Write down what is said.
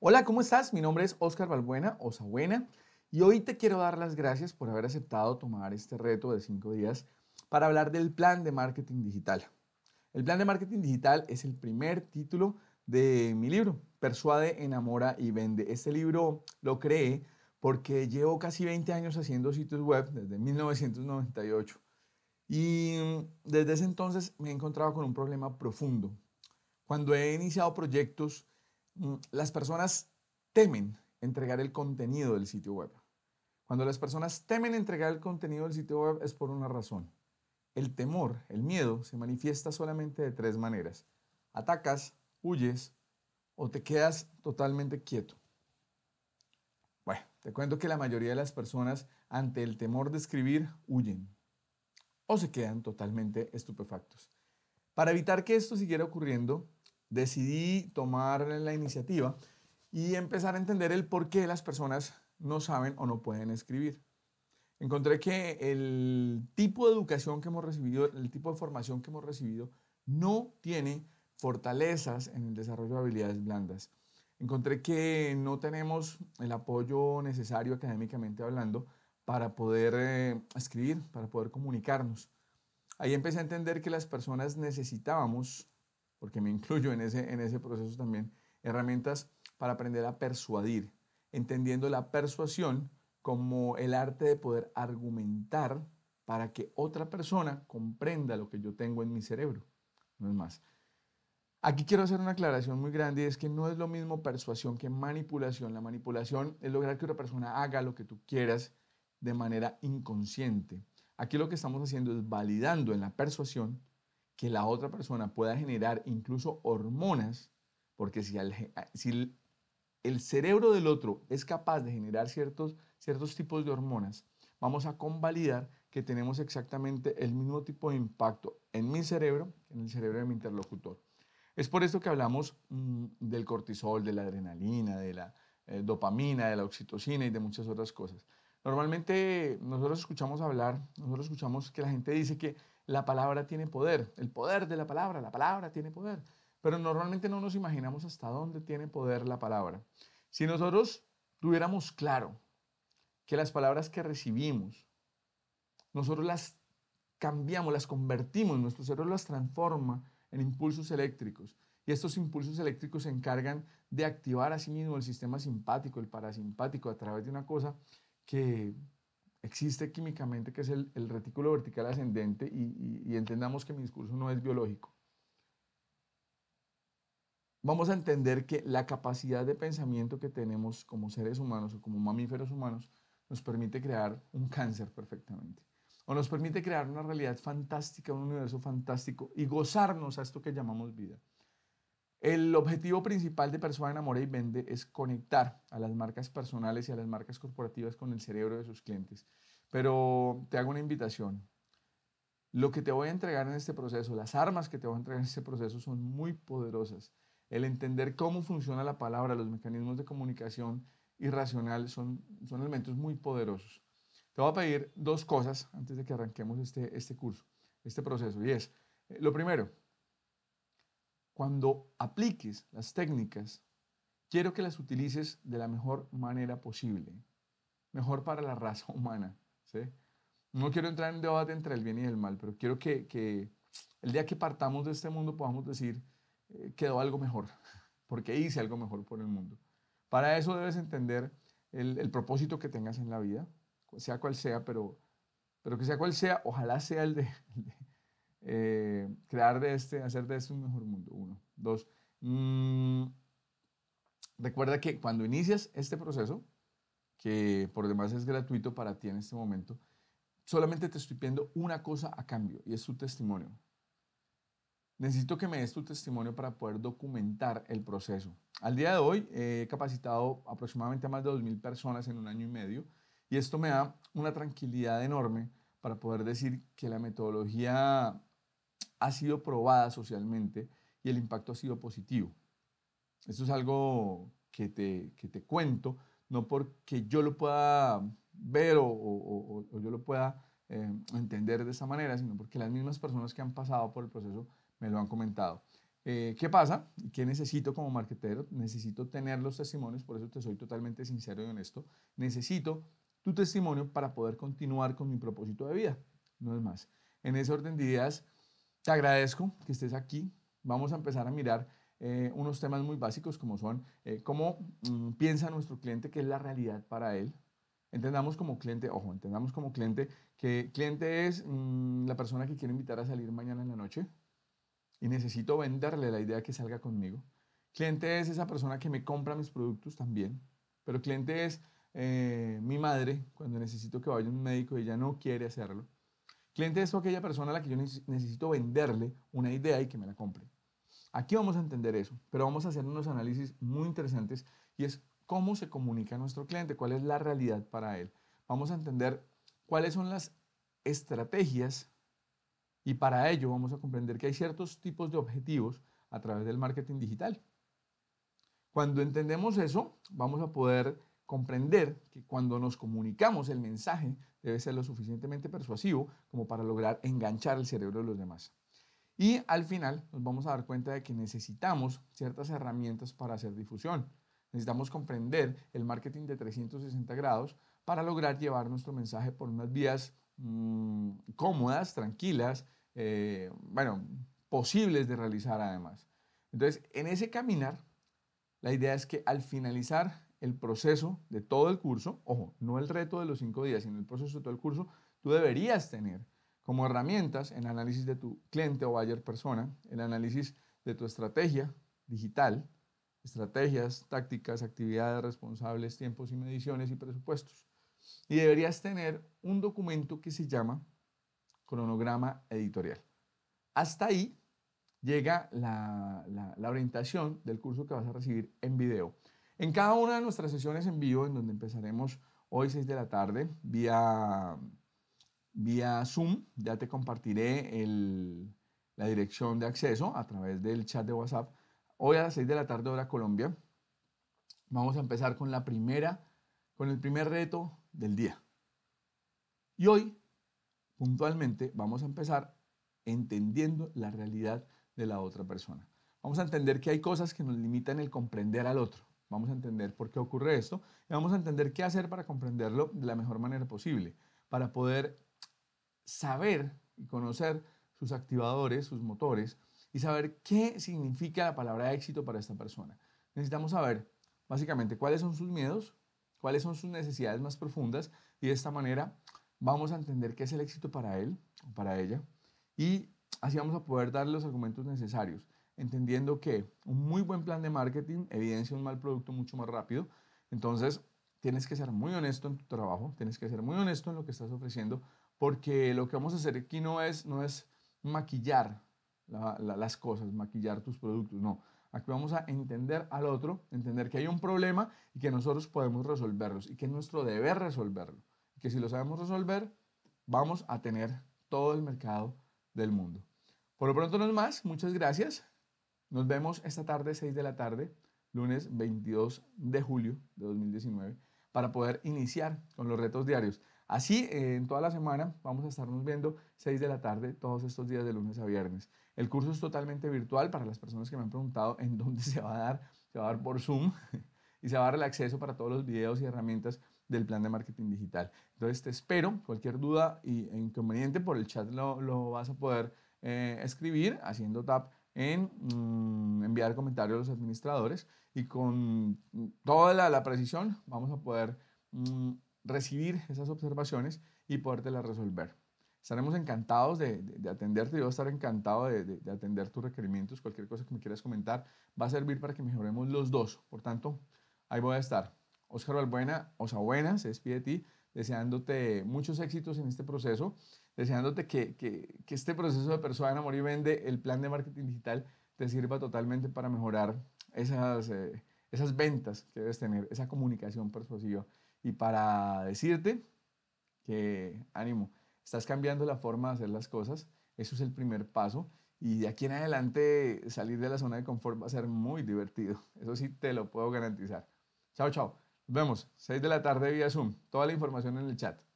Hola, ¿cómo estás? Mi nombre es Óscar Balbuena, Buena, y hoy te quiero dar las gracias por haber aceptado tomar este reto de cinco días para hablar del plan de marketing digital. El plan de marketing digital es el primer título de mi libro, Persuade, Enamora y Vende. Este libro lo creé porque llevo casi 20 años haciendo sitios web desde 1998. Y desde ese entonces me he encontrado con un problema profundo. Cuando he iniciado proyectos, Mm, las personas temen entregar el contenido del sitio web. Cuando las personas temen entregar el contenido del sitio web es por una razón. El temor, el miedo, se manifiesta solamente de tres maneras. Atacas, huyes o te quedas totalmente quieto. Bueno, te cuento que la mayoría de las personas ante el temor de escribir huyen o se quedan totalmente estupefactos. Para evitar que esto siguiera ocurriendo, decidí tomar la iniciativa y empezar a entender el por qué las personas no saben o no pueden escribir. Encontré que el tipo de educación que hemos recibido, el tipo de formación que hemos recibido, no tiene fortalezas en el desarrollo de habilidades blandas. Encontré que no tenemos el apoyo necesario académicamente hablando para poder eh, escribir, para poder comunicarnos. Ahí empecé a entender que las personas necesitábamos porque me incluyo en ese, en ese proceso también, herramientas para aprender a persuadir, entendiendo la persuasión como el arte de poder argumentar para que otra persona comprenda lo que yo tengo en mi cerebro. No es más. Aquí quiero hacer una aclaración muy grande y es que no es lo mismo persuasión que manipulación. La manipulación es lograr que otra persona haga lo que tú quieras de manera inconsciente. Aquí lo que estamos haciendo es validando en la persuasión que la otra persona pueda generar incluso hormonas, porque si el, cerebro del otro es capaz de generar ciertos, ciertos tipos de hormonas, vamos a convalidar que tenemos exactamente el mismo tipo de impacto en mi cerebro que en el cerebro de mi interlocutor. Es por esto que hablamos mm, del cortisol, de la adrenalina, de la eh, dopamina, de la oxitocina y de muchas otras cosas. Normalmente nosotros escuchamos hablar, nosotros escuchamos que la gente dice que la palabra tiene poder, el poder de la palabra, la palabra tiene poder, pero normalmente no nos imaginamos hasta dónde tiene poder la palabra. Si nosotros tuviéramos claro que las palabras que recibimos, nosotros las cambiamos, las convertimos, nuestro cerebro las transforma en impulsos eléctricos. Y estos impulsos eléctricos se encargan de activar a sí mismo el sistema simpático, el parasimpático, a través de una cosa que existe químicamente, que es el, retículo vertical ascendente, y, y entendamos que mi discurso no es biológico, vamos a entender que la capacidad de pensamiento que tenemos como seres humanos o como mamíferos humanos nos permite crear un cáncer perfectamente. O nos permite crear una realidad fantástica, un universo fantástico y gozarnos a esto que llamamos vida. El objetivo principal de Persona Enamora y Vende es conectar a las marcas personales y a las marcas corporativas con el cerebro de sus clientes. Pero te hago una invitación. Lo que te voy a entregar en este proceso, las armas que te voy a entregar en este proceso son muy poderosas. El entender cómo funciona la palabra, los mecanismos de comunicación irracional son, son elementos muy poderosos. Te voy a pedir dos cosas antes de que arranquemos este, este curso, este proceso. Y es, eh, lo primero, cuando apliques las técnicas, quiero que las utilices de la mejor manera posible, mejor para la raza humana. No quiero entrar en debate entre el bien y el mal, pero quiero que, el día que partamos de este mundo podamos decir, eh, quedó algo mejor, porque hice algo mejor por el mundo. Para eso debes entender el, propósito que tengas en la vida, sea cual sea, pero, pero que sea cual sea, ojalá sea el de eh, crear de este, hacer de este un mejor mundo. Uno. Dos. Mm, recuerda que cuando inicias este proceso, que por demás es gratuito para ti en este momento, solamente te estoy pidiendo una cosa a cambio y es tu testimonio. Necesito que me des tu testimonio para poder documentar el proceso. Al día de hoy eh, he capacitado aproximadamente a más de 2.000 personas en un año y medio y esto me da una tranquilidad enorme para poder decir que la metodología ha sido probada socialmente y el impacto ha sido positivo. Esto es algo que te, que te cuento, no porque yo lo pueda ver o, o, yo lo pueda eh, entender de esa manera, sino porque las mismas personas que han pasado por el proceso me lo han comentado. Eh, ¿Qué pasa? ¿Qué necesito como marketero? Necesito tener los testimonios, por eso te soy totalmente sincero y honesto. Necesito tu testimonio para poder continuar con mi propósito de vida. No es más. En ese orden de ideas, te agradezco que estés aquí. Vamos a empezar a mirar eh, unos temas muy básicos como son eh, cómo mm, piensa nuestro cliente qué es la realidad para él. Entendamos como cliente, ojo, entendamos como cliente que cliente es mm, la persona que quiero invitar a salir mañana en la noche y necesito venderle la idea que salga conmigo. Cliente es esa persona que me compra mis productos también, pero cliente es eh, mi madre cuando necesito que vaya un médico y ella no quiere hacerlo. Cliente es aquella persona a la que yo necesito venderle una idea y que me la compre. Aquí vamos a entender eso, pero vamos a hacer unos análisis muy interesantes y es cómo se comunica nuestro cliente, cuál es la realidad para él. Vamos a entender cuáles son las estrategias y para ello vamos a comprender que hay ciertos tipos de objetivos a través del marketing digital. Cuando entendemos eso, vamos a poder comprender que cuando nos comunicamos el mensaje debe ser lo suficientemente persuasivo como para lograr enganchar el cerebro de los demás. Y al final nos vamos a dar cuenta de que necesitamos ciertas herramientas para hacer difusión. Necesitamos comprender el marketing de 360 grados para lograr llevar nuestro mensaje por unas vías mm, cómodas, tranquilas, eh, bueno, posibles de realizar además. Entonces, en ese caminar, la idea es que al finalizar el proceso de todo el curso, ojo, no el reto de los cinco días, sino el proceso de todo el curso, tú deberías tener como herramientas el análisis de tu cliente o buyer persona, el análisis de tu estrategia digital, estrategias, tácticas, actividades responsables, tiempos y mediciones y presupuestos. Y deberías tener un documento que se llama cronograma editorial. Hasta ahí llega la, la orientación del curso que vas a recibir en video. En cada una de nuestras sesiones en vivo, en donde empezaremos hoy 6 de la tarde, vía, vía Zoom, ya te compartiré la dirección de acceso a través del chat de WhatsApp. Hoy a las 6 de la tarde hora Colombia, vamos a empezar con la primera, con el primer reto del día. Y hoy, puntualmente, vamos a empezar entendiendo la realidad de la otra persona. Vamos a entender que hay cosas que nos limitan el comprender al otro. Vamos a entender por qué ocurre esto y vamos a entender qué hacer para comprenderlo de la mejor manera posible, para poder saber y conocer sus activadores, sus motores y saber qué significa la palabra éxito para esta persona. Necesitamos saber básicamente cuáles son sus miedos, cuáles son sus necesidades más profundas y de esta manera vamos a entender qué es el éxito para él o para ella y así vamos a poder dar los argumentos necesarios entendiendo que un muy buen plan de marketing evidencia un mal producto mucho más rápido. Entonces, tienes que ser muy honesto en tu trabajo, tienes que ser muy honesto en lo que estás ofreciendo, porque lo que vamos a hacer aquí no es, no es maquillar las cosas, maquillar tus productos, no. Aquí vamos a entender al otro, entender que hay un problema y que nosotros podemos resolverlos y que es nuestro deber resolverlo. Y que si lo sabemos resolver, vamos a tener todo el mercado del mundo. Por lo pronto no es más, muchas gracias. Nos vemos esta tarde, 6 de la tarde, lunes 22 de julio de 2019, para poder iniciar con los retos diarios. Así, eh, en toda la semana vamos a estarnos viendo 6 de la tarde todos estos días de lunes a viernes. El curso es totalmente virtual para las personas que me han preguntado en dónde se va a dar. Se va a dar por Zoom y se va a dar el acceso para todos los videos y herramientas del plan de marketing digital. Entonces te espero. Cualquier duda e inconveniente por el chat lo, vas a poder eh, escribir haciendo tap en mm, enviar comentarios a los administradores y con mm, toda la, precisión vamos a poder mm, recibir esas observaciones y podértelas resolver. Estaremos encantados de, atenderte, yo voy a estar encantado de, atender tus requerimientos, cualquier cosa que me quieras comentar va a servir para que mejoremos los dos. Por tanto, ahí voy a estar. Oscar Valbuena, Osabuena, se despide de ti, deseándote muchos éxitos en este proceso deseándote que, este proceso de persona amor y vende, el plan de marketing digital, te sirva totalmente para mejorar esas, eh, esas ventas que debes tener, esa comunicación persuasiva. Y para decirte que, ánimo, estás cambiando la forma de hacer las cosas, eso es el primer paso. Y de aquí en adelante salir de la zona de confort va a ser muy divertido. Eso sí te lo puedo garantizar. Chao, chao. Nos vemos. 6 de la tarde vía Zoom. Toda la información en el chat.